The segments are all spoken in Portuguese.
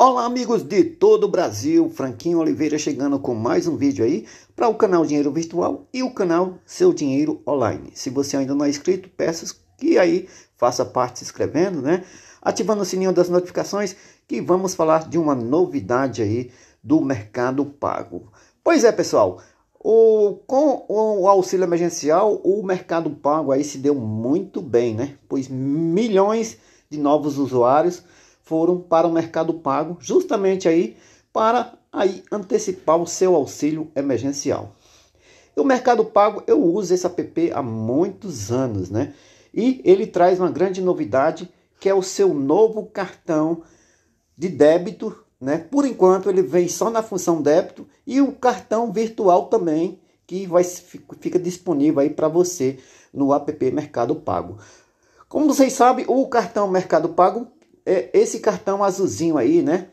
Olá amigos de todo o Brasil, Franquinho Oliveira chegando com mais um vídeo aí para o canal Dinheiro Virtual e o canal Seu Dinheiro Online. Se você ainda não é inscrito, peço que aí faça parte se inscrevendo, né? Ativando o sininho das notificações que vamos falar de uma novidade aí do Mercado Pago. Pois é pessoal, o, com o auxílio emergencial, o Mercado Pago aí se deu muito bem, né? Pois milhões de novos usuários foram para o mercado pago, justamente aí para aí antecipar o seu auxílio emergencial. E o mercado pago, eu uso esse app há muitos anos, né? E ele traz uma grande novidade, que é o seu novo cartão de débito, né? Por enquanto ele vem só na função débito e o cartão virtual também, que vai fica disponível aí para você no app Mercado Pago. Como vocês sabem, o cartão Mercado Pago é, esse cartão azulzinho aí, né?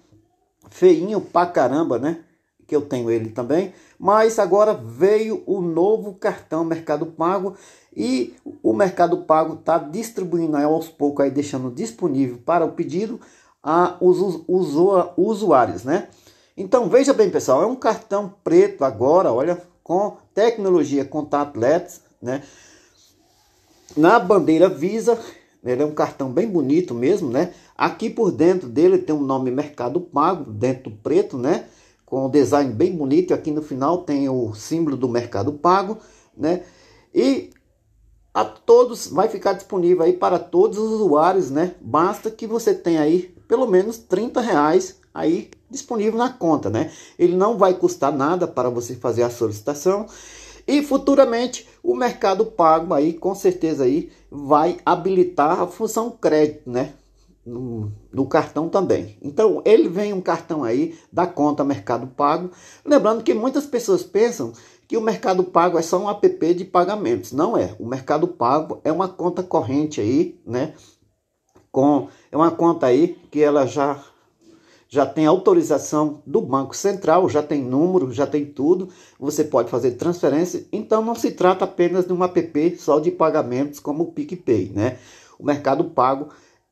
Feinho pra caramba, né? Que eu tenho ele também. Mas agora veio o novo cartão Mercado Pago e o Mercado Pago tá distribuindo aí aos poucos aí, deixando disponível para o pedido a os, usuários, né? Então veja bem, pessoal, é um cartão preto agora, olha, com tecnologia LED, né? Na bandeira Visa ele é um cartão bem bonito mesmo, né? Aqui por dentro dele tem um nome Mercado Pago, dentro preto, né? Com um design bem bonito. E aqui no final tem o símbolo do Mercado Pago, né? E a todos vai ficar disponível aí para todos os usuários, né? Basta que você tenha aí pelo menos 30 reais aí disponível na conta, né? Ele não vai custar nada para você fazer a solicitação e futuramente o mercado pago aí com certeza aí vai habilitar a função crédito, né? No, no, cartão também. Então, ele vem um cartão aí da conta Mercado Pago. Lembrando que muitas pessoas pensam que o Mercado Pago é só um app de pagamentos. Não é. O Mercado Pago é uma conta corrente aí, né? Com, é uma conta aí que ela já já tem autorização do Banco Central, já tem número, já tem tudo, você pode fazer transferência. Então não se trata apenas de um app só de pagamentos como o PicPay, né? O Mercado Pago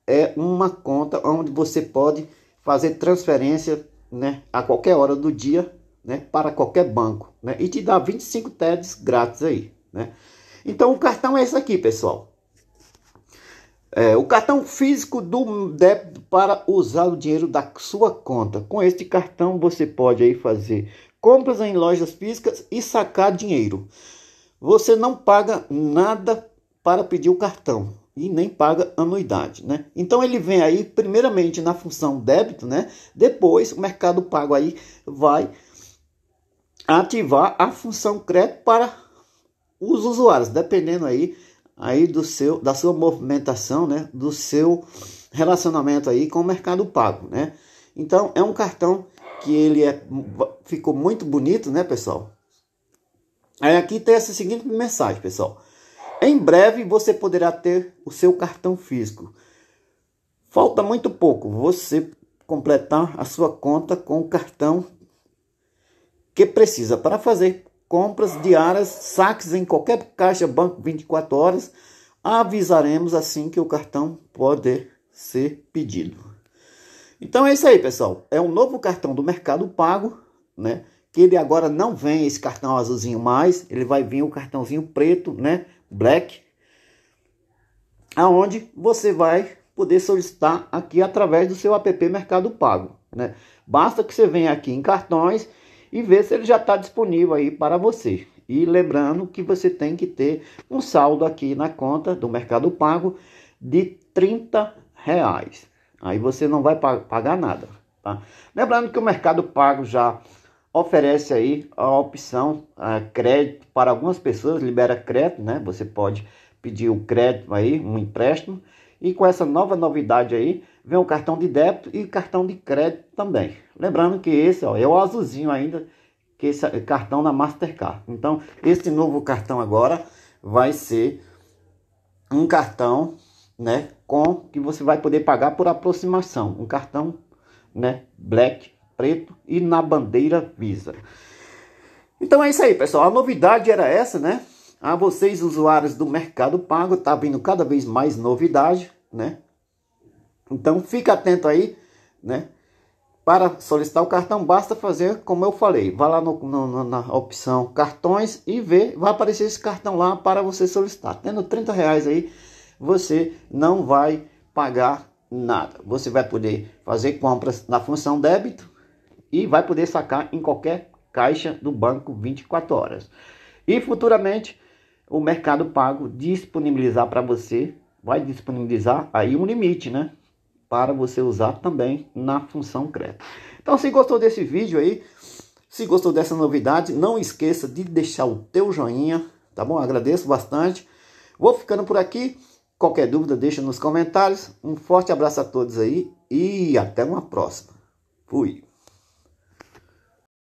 é uma conta onde você pode fazer transferência, né, a qualquer hora do dia, né, para qualquer banco, né? E te dá 25 TEDs grátis aí, né? Então o cartão é esse aqui, pessoal. É, o cartão físico do débito para usar o dinheiro da sua conta. Com este cartão você pode aí fazer compras em lojas físicas e sacar dinheiro. Você não paga nada para pedir o cartão e nem paga anuidade, né? Então ele vem aí primeiramente na função débito, né? Depois o Mercado Pago aí vai ativar a função crédito para os usuários, dependendo aí aí do seu da sua movimentação, né? Do seu relacionamento aí com o Mercado Pago, né? Então, é um cartão que ele é, ficou muito bonito, né, pessoal? Aí é, aqui tem essa seguinte mensagem, pessoal. Em breve você poderá ter o seu cartão físico. Falta muito pouco você completar a sua conta com o cartão que precisa para fazer compras diárias, saques em qualquer caixa banco 24 horas. Avisaremos assim que o cartão poder ser pedido. Então é isso aí, pessoal. É um novo cartão do Mercado Pago, né? Que ele agora não vem esse cartão azulzinho mais, ele vai vir o cartãozinho preto, né? Black. Aonde você vai poder solicitar aqui através do seu app Mercado Pago, né? Basta que você venha aqui em cartões e ver se ele já está disponível aí para você. E lembrando que você tem que ter um saldo aqui na conta do Mercado Pago de 30 reais. Aí você não vai pagar nada. Tá? Lembrando que o Mercado Pago já oferece aí a opção a é, crédito para algumas pessoas, libera crédito, né? Você pode pedir um crédito aí, um empréstimo. E com essa nova novidade aí, vem o cartão de débito e cartão de crédito também. Lembrando que esse ó, é o azulzinho ainda, que esse é cartão da Mastercard. Então, esse novo cartão agora vai ser um cartão, né, com que você vai poder pagar por aproximação, um cartão, né, black, preto e na bandeira Visa. Então é isso aí, pessoal. A novidade era essa, né? A vocês usuários do Mercado Pago tá vindo cada vez mais novidade, né? Então fica atento aí, né? Para solicitar o cartão, basta fazer como eu falei. Vá lá no, no, na opção cartões e vê. Vai aparecer esse cartão lá para você solicitar. Tendo 30 reais aí, você não vai pagar nada. Você vai poder fazer compras na função débito e vai poder sacar em qualquer caixa do banco 24 horas. E futuramente o Mercado Pago disponibilizar para você, vai disponibilizar aí um limite, né? Para você usar também na função crédito. Então, se gostou desse vídeo aí, se gostou dessa novidade, não esqueça de deixar o teu joinha, tá bom? Agradeço bastante. Vou ficando por aqui. Qualquer dúvida, deixa nos comentários. Um forte abraço a todos aí e até uma próxima. Fui.